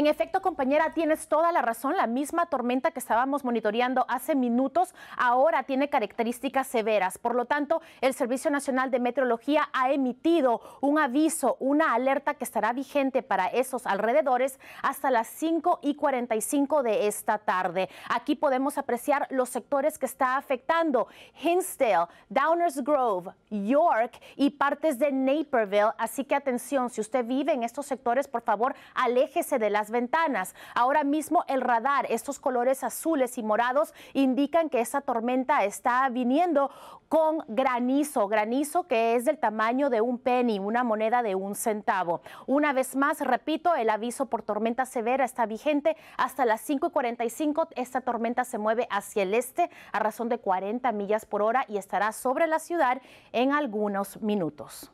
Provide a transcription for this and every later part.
En efecto, compañera, tienes toda la razón. La misma tormenta que estábamos monitoreando hace minutos ahora tiene características severas. Por lo tanto, el Servicio Nacional de Meteorología ha emitido un aviso, una alerta que estará vigente para esos alrededores hasta las 5 y 45 de esta tarde. Aquí podemos apreciar los sectores que está afectando. Hinsdale, Downers Grove, York y partes de Naperville. Así que atención, si usted vive en estos sectores, por favor, aléjese de las ventanas. Ahora mismo el radar, estos colores azules y morados indican que esta tormenta está viniendo con granizo, granizo que es del tamaño de un penny, una moneda de un centavo. Una vez más, repito, el aviso por tormenta severa está vigente hasta las 5.45. Esta tormenta se mueve hacia el este a razón de 40 millas por hora y estará sobre la ciudad en algunos minutos.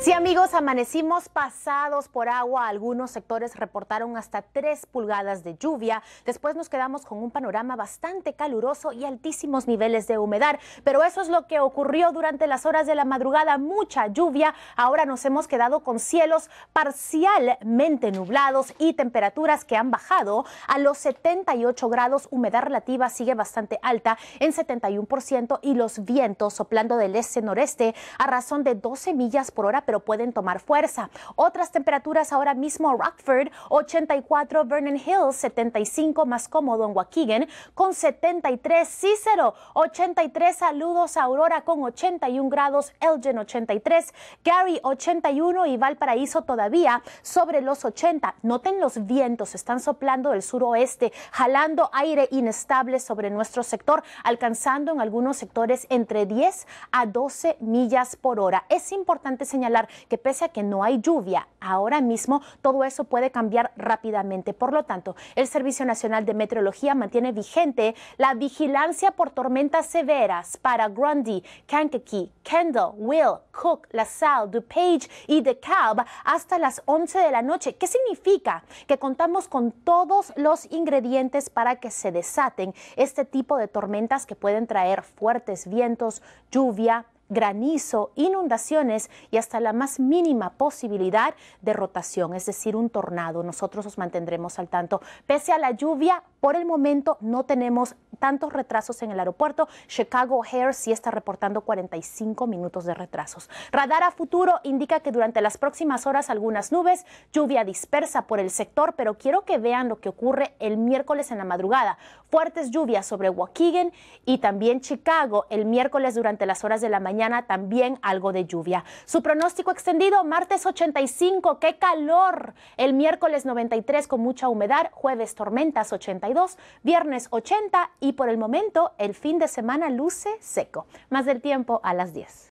Sí amigos, amanecimos pasados por agua, algunos sectores reportaron hasta 3 pulgadas de lluvia, después nos quedamos con un panorama bastante caluroso y altísimos niveles de humedad, pero eso es lo que ocurrió durante las horas de la madrugada, mucha lluvia, ahora nos hemos quedado con cielos parcialmente nublados y temperaturas que han bajado a los 78 grados, humedad relativa sigue bastante alta en 71% y los vientos soplando del este-noreste a razón de 12 millas por hora, pero pueden tomar fuerza. Otras temperaturas ahora mismo, Rockford 84, Vernon Hills 75, más cómodo en Waukegan con 73, Cicero, 83, saludos a Aurora con 81 grados, Elgin 83, Gary 81 y Valparaíso todavía sobre los 80. Noten los vientos, están soplando del suroeste, jalando aire inestable sobre nuestro sector, alcanzando en algunos sectores entre 10 a 12 millas por hora. Es importante señalar que pese a que no hay lluvia, ahora mismo todo eso puede cambiar rápidamente. Por lo tanto, el Servicio Nacional de Meteorología mantiene vigente la vigilancia por tormentas severas para Grundy, Kankakee, Kendall, Will, Cook, LaSalle, DuPage y DeKalb hasta las 11 de la noche. ¿Qué significa? Que contamos con todos los ingredientes para que se desaten este tipo de tormentas que pueden traer fuertes vientos, lluvia, granizo, inundaciones y hasta la más mínima posibilidad de rotación, es decir, un tornado. Nosotros os mantendremos al tanto. Pese a la lluvia, por el momento no tenemos tantos retrasos en el aeropuerto. Chicago Air sí está reportando 45 minutos de retrasos. Radar a futuro indica que durante las próximas horas algunas nubes, lluvia dispersa por el sector, pero quiero que vean lo que ocurre el miércoles en la madrugada. Fuertes lluvias sobre Waukegan y también Chicago el miércoles durante las horas de la mañana mañana también algo de lluvia. Su pronóstico extendido, martes 85, qué calor. El miércoles 93 con mucha humedad, jueves tormentas 82, viernes 80 y por el momento el fin de semana luce seco. Más del tiempo a las 10.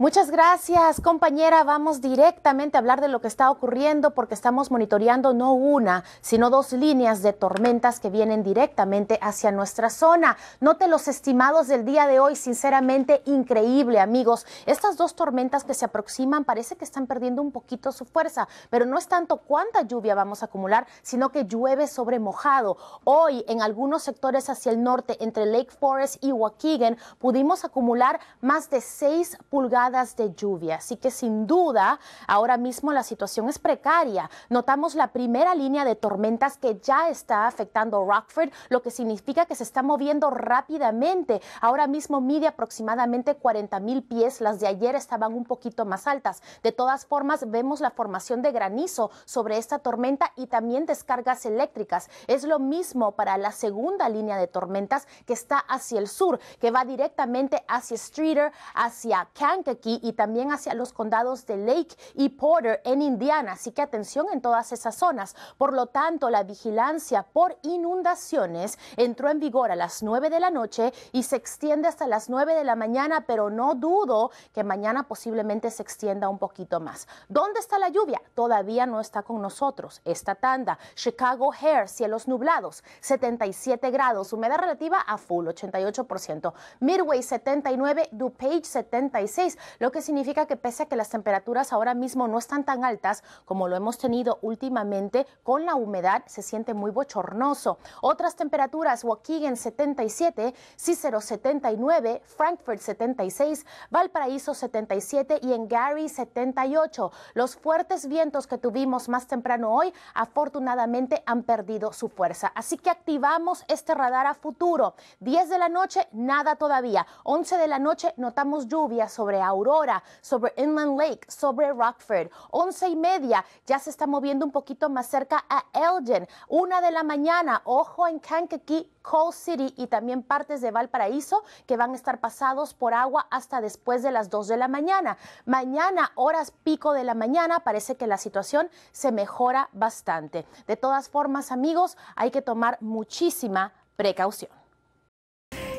Muchas gracias, compañera. Vamos directamente a hablar de lo que está ocurriendo porque estamos monitoreando no una, sino dos líneas de tormentas que vienen directamente hacia nuestra zona. Note los estimados del día de hoy, sinceramente increíble, amigos. Estas dos tormentas que se aproximan parece que están perdiendo un poquito su fuerza, pero no es tanto cuánta lluvia vamos a acumular, sino que llueve sobre mojado. Hoy, en algunos sectores hacia el norte, entre Lake Forest y Waukegan, pudimos acumular más de 6 pulgadas de lluvia. Así que sin duda, ahora mismo la situación es precaria. Notamos la primera línea de tormentas que ya está afectando Rockford, lo que significa que se está moviendo rápidamente. Ahora mismo mide aproximadamente 40 mil pies. Las de ayer estaban un poquito más altas. De todas formas, vemos la formación de granizo sobre esta tormenta y también descargas eléctricas. Es lo mismo para la segunda línea de tormentas que está hacia el sur, que va directamente hacia Streeter, hacia Kankakee y también hacia los condados de Lake y Porter en Indiana. Así que atención en todas esas zonas. Por lo tanto, la vigilancia por inundaciones entró en vigor a las 9 de la noche y se extiende hasta las 9 de la mañana, pero no dudo que mañana posiblemente se extienda un poquito más. ¿Dónde está la lluvia? Todavía no está con nosotros. Esta tanda, Chicago Hair, cielos nublados, 77 grados, humedad relativa a full, 88%. Midway 79, DuPage 76, lo que significa que pese a que las temperaturas ahora mismo no están tan altas como lo hemos tenido últimamente, con la humedad se siente muy bochornoso. Otras temperaturas, Waukegan 77, Cicero 79, Frankfurt 76, Valparaíso 77 y en Gary 78. Los fuertes vientos que tuvimos más temprano hoy afortunadamente han perdido su fuerza. Así que activamos este radar a futuro. 10 de la noche, nada todavía. 11 de la noche, notamos lluvia sobre agua. Aurora, sobre Inland Lake, sobre Rockford. Once y media ya se está moviendo un poquito más cerca a Elgin. Una de la mañana, ojo en Kankakee, Coal City y también partes de Valparaíso que van a estar pasados por agua hasta después de las dos de la mañana. Mañana, horas pico de la mañana, parece que la situación se mejora bastante. De todas formas, amigos, hay que tomar muchísima precaución.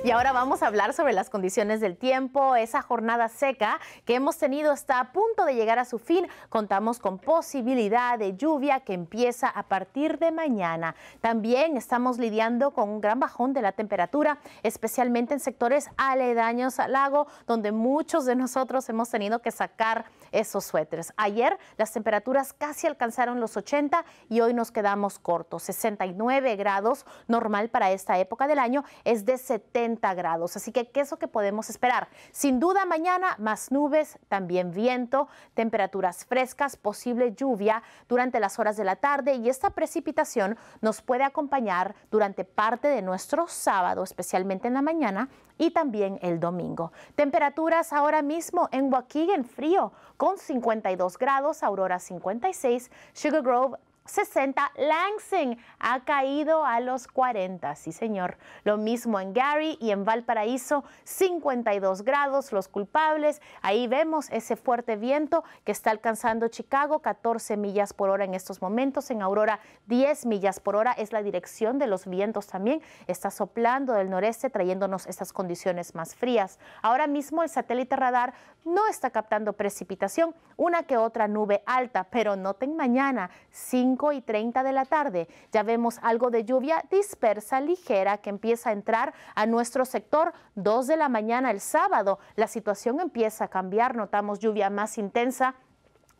Y ahora vamos a hablar sobre las condiciones del tiempo. Esa jornada seca que hemos tenido está a punto de llegar a su fin. Contamos con posibilidad de lluvia que empieza a partir de mañana. También estamos lidiando con un gran bajón de la temperatura, especialmente en sectores aledaños al lago, donde muchos de nosotros hemos tenido que sacar esos suéteres. Ayer las temperaturas casi alcanzaron los 80 y hoy nos quedamos cortos. 69 grados normal para esta época del año es de 70 grados. Así que, ¿qué es lo que podemos esperar? Sin duda, mañana más nubes, también viento, temperaturas frescas, posible lluvia durante las horas de la tarde y esta precipitación nos puede acompañar durante parte de nuestro sábado, especialmente en la mañana y también el domingo. Temperaturas ahora mismo en en frío con 52 grados, Aurora 56, Sugar Grove 60, Lansing ha caído a los 40, sí señor. Lo mismo en Gary y en Valparaíso, 52 grados, los culpables. Ahí vemos ese fuerte viento que está alcanzando Chicago, 14 millas por hora en estos momentos. En Aurora, 10 millas por hora es la dirección de los vientos también. Está soplando del noreste, trayéndonos estas condiciones más frías. Ahora mismo el satélite radar no está captando precipitación, una que otra nube alta, pero noten mañana, 5 y 30 de la tarde. Ya vemos algo de lluvia dispersa, ligera, que empieza a entrar a nuestro sector 2 de la mañana el sábado. La situación empieza a cambiar, notamos lluvia más intensa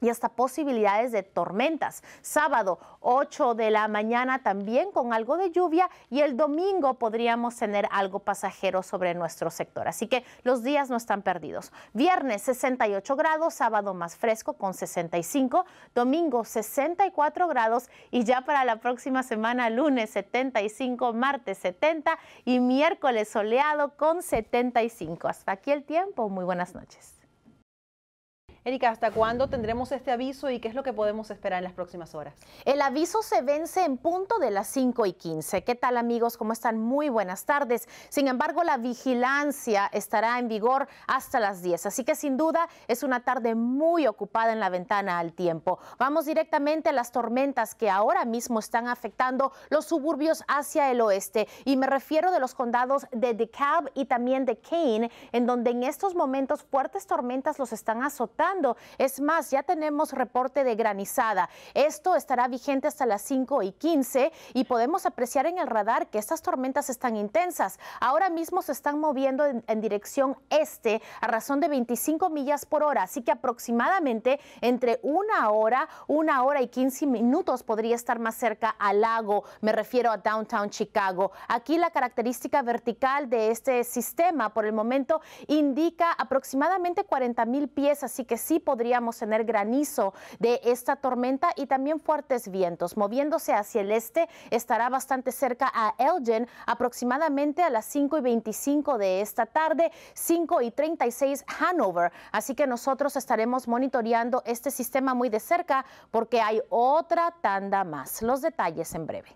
y hasta posibilidades de tormentas. Sábado 8 de la mañana también con algo de lluvia y el domingo podríamos tener algo pasajero sobre nuestro sector. Así que los días no están perdidos. Viernes 68 grados, sábado más fresco con 65, domingo 64 grados y ya para la próxima semana lunes 75, martes 70 y miércoles soleado con 75. Hasta aquí el tiempo. Muy buenas noches. Erika, ¿hasta cuándo tendremos este aviso y qué es lo que podemos esperar en las próximas horas? El aviso se vence en punto de las 5 y 15. ¿Qué tal amigos? ¿Cómo están? Muy buenas tardes. Sin embargo, la vigilancia estará en vigor hasta las 10. Así que sin duda es una tarde muy ocupada en la ventana al tiempo. Vamos directamente a las tormentas que ahora mismo están afectando los suburbios hacia el oeste. Y me refiero de los condados de DeKalb y también de Kane, en donde en estos momentos fuertes tormentas los están azotando es más, ya tenemos reporte de granizada. Esto estará vigente hasta las 5 y 15 y podemos apreciar en el radar que estas tormentas están intensas. Ahora mismo se están moviendo en, dirección este a razón de 25 millas por hora, así que aproximadamente entre una hora, una hora y 15 minutos podría estar más cerca al lago, me refiero a Downtown Chicago. Aquí la característica vertical de este sistema por el momento indica aproximadamente 40 mil pies, así que pues sí podríamos tener granizo de esta tormenta y también fuertes vientos. Moviéndose hacia el este, estará bastante cerca a Elgin aproximadamente a las 5 y 25 de esta tarde, 5 y 36 Hanover. Así que nosotros estaremos monitoreando este sistema muy de cerca porque hay otra tanda más. Los detalles en breve.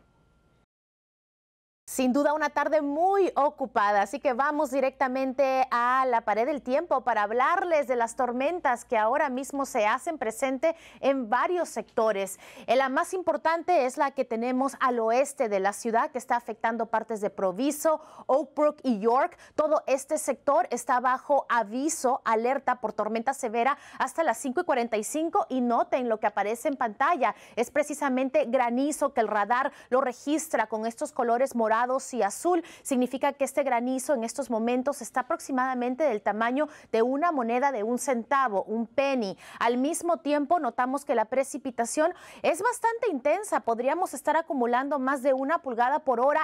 Sin duda una tarde muy ocupada, así que vamos directamente a la pared del tiempo para hablarles de las tormentas que ahora mismo se hacen presente en varios sectores. Eh, la más importante es la que tenemos al oeste de la ciudad que está afectando partes de Proviso, Oakbrook y York. Todo este sector está bajo aviso, alerta por tormenta severa hasta las 5.45 y y noten lo que aparece en pantalla. Es precisamente granizo que el radar lo registra con estos colores morados y azul. Significa que este granizo en estos momentos está aproximadamente del tamaño de una moneda de un centavo, un penny. Al mismo tiempo, notamos que la precipitación es bastante intensa. Podríamos estar acumulando más de una pulgada por hora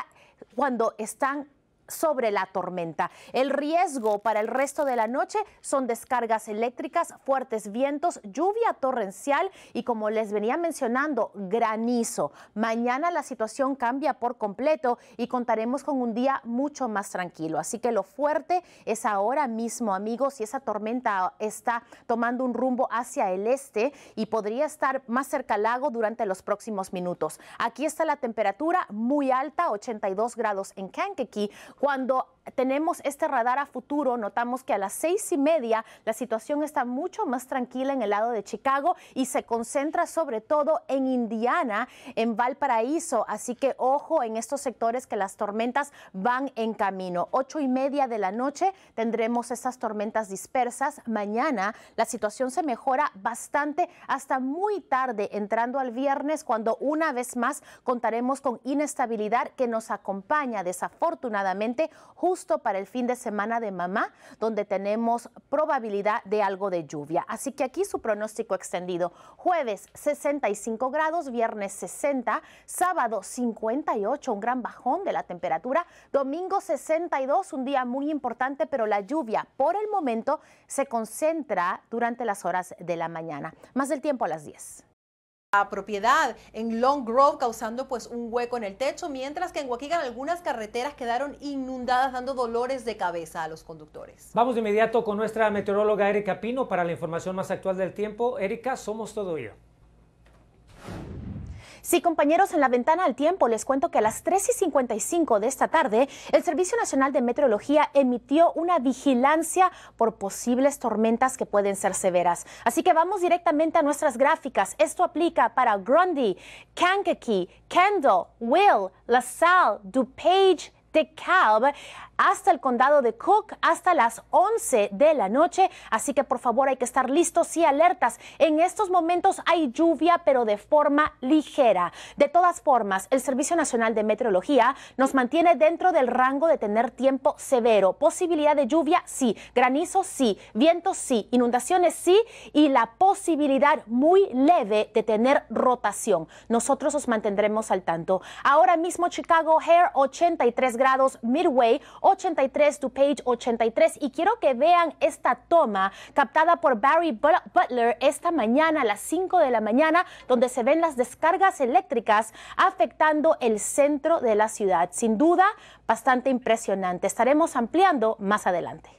cuando están sobre la tormenta. El riesgo para el resto de la noche son descargas eléctricas, fuertes vientos, lluvia torrencial y como les venía mencionando, granizo. Mañana la situación cambia por completo y contaremos con un día mucho más tranquilo. Así que lo fuerte es ahora mismo, amigos, y esa tormenta está tomando un rumbo hacia el este y podría estar más cerca al lago durante los próximos minutos. Aquí está la temperatura muy alta, 82 grados en Kankakee, cuando tenemos este radar a futuro, notamos que a las seis y media la situación está mucho más tranquila en el lado de Chicago y se concentra sobre todo en Indiana, en Valparaíso. Así que ojo en estos sectores que las tormentas van en camino. Ocho y media de la noche tendremos esas tormentas dispersas. Mañana la situación se mejora bastante hasta muy tarde, entrando al viernes, cuando una vez más contaremos con inestabilidad que nos acompaña desafortunadamente justo para el fin de semana de mamá, donde tenemos probabilidad de algo de lluvia. Así que aquí su pronóstico extendido. Jueves 65 grados, viernes 60, sábado 58, un gran bajón de la temperatura, domingo 62, un día muy importante, pero la lluvia por el momento se concentra durante las horas de la mañana. Más del tiempo a las 10 propiedad en Long Grove causando pues un hueco en el techo, mientras que en Waukegan algunas carreteras quedaron inundadas dando dolores de cabeza a los conductores. Vamos de inmediato con nuestra meteoróloga Erika Pino para la información más actual del tiempo. Erika, somos todo yo. Sí, compañeros, en la ventana al tiempo les cuento que a las 3 y 55 de esta tarde, el Servicio Nacional de Meteorología emitió una vigilancia por posibles tormentas que pueden ser severas. Así que vamos directamente a nuestras gráficas. Esto aplica para Grundy, Kankakee, Kendall, Will, LaSalle, DuPage, de DeKalb hasta el condado de Cook hasta las 11 de la noche. Así que por favor hay que estar listos y alertas. En estos momentos hay lluvia, pero de forma ligera. De todas formas, el Servicio Nacional de Meteorología nos mantiene dentro del rango de tener tiempo severo. Posibilidad de lluvia, sí. Granizo, sí. Viento, sí. Inundaciones, sí. Y la posibilidad muy leve de tener rotación. Nosotros os mantendremos al tanto. Ahora mismo Chicago Hair 83 grados Midway, 83 page 83. Y quiero que vean esta toma captada por Barry Butler esta mañana a las 5 de la mañana, donde se ven las descargas eléctricas afectando el centro de la ciudad. Sin duda, bastante impresionante. Estaremos ampliando más adelante.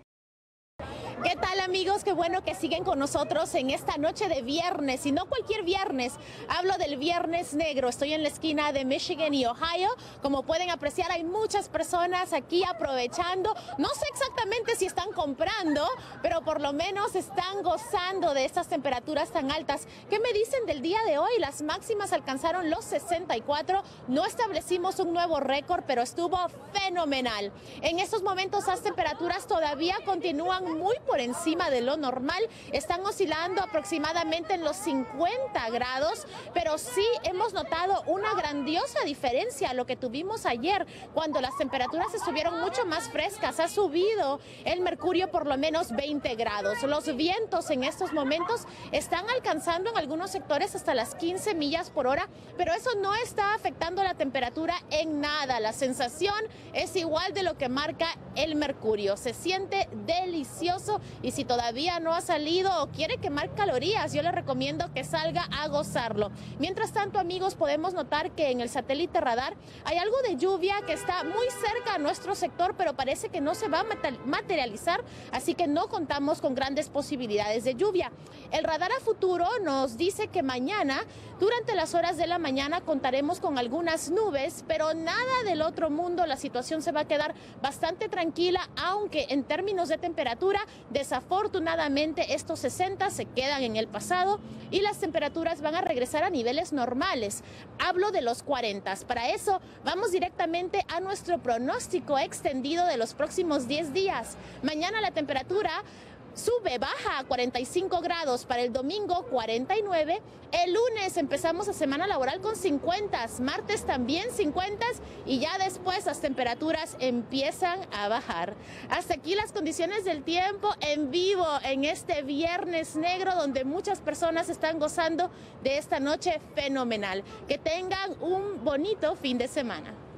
¿Qué tal amigos? Qué bueno que siguen con nosotros en esta noche de viernes y no cualquier viernes. Hablo del viernes negro. Estoy en la esquina de Michigan y Ohio. Como pueden apreciar, hay muchas personas aquí aprovechando. No sé exactamente si están comprando, pero por lo menos están gozando de estas temperaturas tan altas. ¿Qué me dicen del día de hoy? Las máximas alcanzaron los 64. No establecimos un nuevo récord, pero estuvo fenomenal. En estos momentos las temperaturas todavía continúan muy por encima de lo normal. Están oscilando aproximadamente en los 50 grados, pero sí hemos notado una grandiosa diferencia a lo que tuvimos ayer, cuando las temperaturas estuvieron mucho más frescas. Ha subido el mercurio por lo menos 20 grados. Los vientos en estos momentos están alcanzando en algunos sectores hasta las 15 millas por hora, pero eso no está afectando la temperatura en nada. La sensación es igual de lo que marca el mercurio. Se siente delicioso y si todavía no ha salido o quiere quemar calorías, yo le recomiendo que salga a gozarlo. Mientras tanto, amigos, podemos notar que en el satélite radar hay algo de lluvia que está muy cerca a nuestro sector, pero parece que no se va a materializar, así que no contamos con grandes posibilidades de lluvia. El radar a futuro nos dice que mañana, durante las horas de la mañana, contaremos con algunas nubes, pero nada del otro mundo. La situación se va a quedar bastante tranquila, aunque en términos de temperatura Desafortunadamente estos 60 se quedan en el pasado y las temperaturas van a regresar a niveles normales. Hablo de los 40. Para eso vamos directamente a nuestro pronóstico extendido de los próximos 10 días. Mañana la temperatura sube, baja a 45 grados para el domingo 49, el lunes empezamos la semana laboral con 50, martes también 50 y ya después las temperaturas empiezan a bajar. Hasta aquí las condiciones del tiempo en vivo en este viernes negro donde muchas personas están gozando de esta noche fenomenal. Que tengan un bonito fin de semana.